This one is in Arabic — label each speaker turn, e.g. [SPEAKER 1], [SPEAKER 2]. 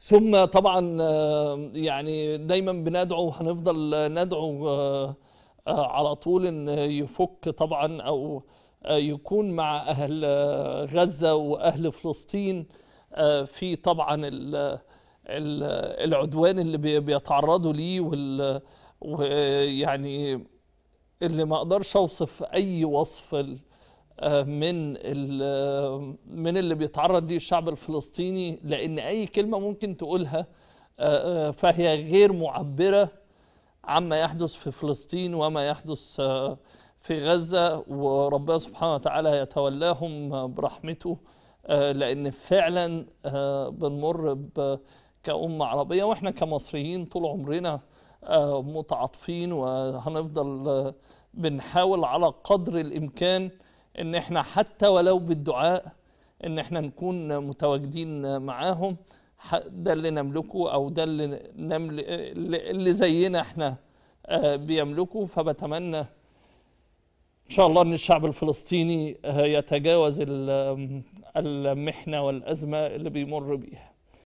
[SPEAKER 1] ثم طبعا آه، يعني دايما بندعو وهنفضل ندعو آه، آه، على طول ان يفك طبعا او يكون مع اهل غزه واهل فلسطين في طبعا العدوان اللي بيتعرضوا ليه وال ويعني اللي ما اقدرش اوصف اي وصف آه، من آه، من اللي بيتعرض ليه الشعب الفلسطيني لان اي كلمه ممكن تقولها آه، فهي غير معبره عما يحدث في فلسطين وما يحدث في غزه وربنا سبحانه وتعالى يتولاهم برحمته لان فعلا بنمر كأمة عربية واحنا كمصريين طول عمرنا متعاطفين وهنفضل بنحاول على قدر الإمكان ان احنا حتى ولو بالدعاء ان احنا نكون متواجدين معاهم ده اللي نملكه او ده اللي نمل... اللي زينا احنا آه، بيملكه فبتمنى ان شاء الله ان الشعب الفلسطيني آه، يتجاوز المحنه والازمه اللي بيمر بيها